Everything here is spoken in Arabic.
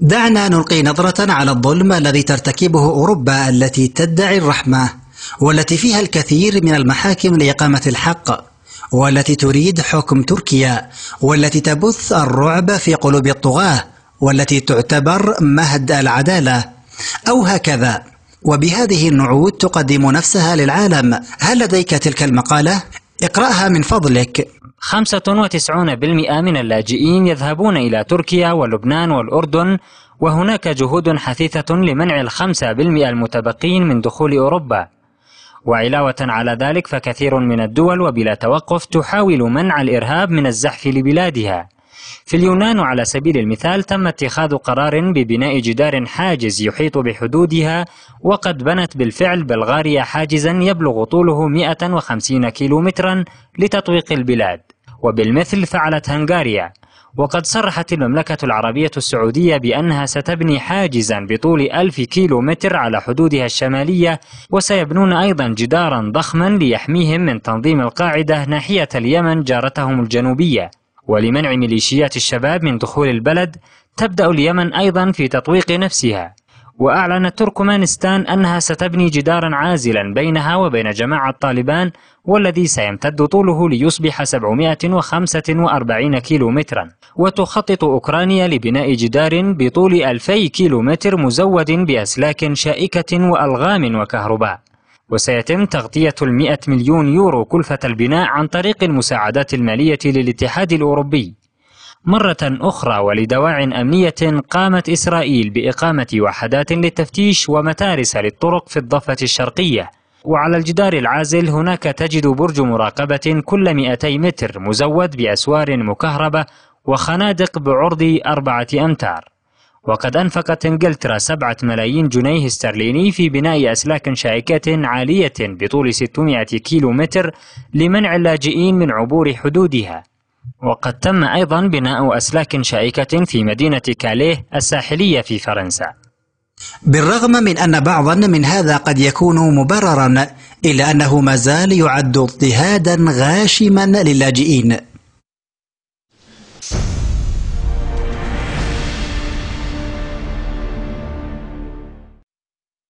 دعنا نلقي نظرة على الظلم الذي ترتكبه أوروبا التي تدعي الرحمة والتي فيها الكثير من المحاكم لإقامة الحق والتي تريد حكم تركيا والتي تبث الرعب في قلوب الطغاة والتي تعتبر مهد العدالة أو هكذا وبهذه النعود تقدم نفسها للعالم هل لديك تلك المقالة؟ اقرأها من فضلك 95% من اللاجئين يذهبون إلى تركيا ولبنان والأردن وهناك جهود حثيثة لمنع الخمسة بالمئة المتبقين من دخول أوروبا وعلاوة على ذلك فكثير من الدول وبلا توقف تحاول منع الإرهاب من الزحف لبلادها في اليونان على سبيل المثال تم اتخاذ قرار ببناء جدار حاجز يحيط بحدودها وقد بنت بالفعل بلغاريا حاجزا يبلغ طوله 150 كيلومترا لتطويق البلاد وبالمثل فعلت هنغاريا وقد صرحت المملكة العربية السعودية بأنها ستبني حاجزا بطول ألف كيلو متر على حدودها الشمالية وسيبنون أيضا جدارا ضخما ليحميهم من تنظيم القاعدة ناحية اليمن جارتهم الجنوبية ولمنع ميليشيات الشباب من دخول البلد تبدأ اليمن أيضا في تطويق نفسها وأعلنت تركمانستان أنها ستبني جدارا عازلا بينها وبين جماعة طالبان والذي سيمتد طوله ليصبح 745 كيلومترا وتخطط أوكرانيا لبناء جدار بطول 2000 كيلومتر مزود بأسلاك شائكة وألغام وكهرباء وسيتم تغطية المئة مليون يورو كلفة البناء عن طريق المساعدات المالية للاتحاد الأوروبي مرة أخرى ولدواع أمنية قامت إسرائيل بإقامة وحدات للتفتيش ومتارس للطرق في الضفة الشرقية وعلى الجدار العازل هناك تجد برج مراقبة كل 200 متر مزود بأسوار مكهربة وخنادق بعرض أربعة أمتار وقد أنفقت إنجلترا سبعة ملايين جنيه استرليني في بناء أسلاك شائكة عالية بطول 600 كيلو متر لمنع اللاجئين من عبور حدودها وقد تم أيضا بناء أسلاك شائكة في مدينة كاليه الساحلية في فرنسا بالرغم من أن بعضا من هذا قد يكون مبررا إلا أنه ما زال يعد اضطهادا غاشما للاجئين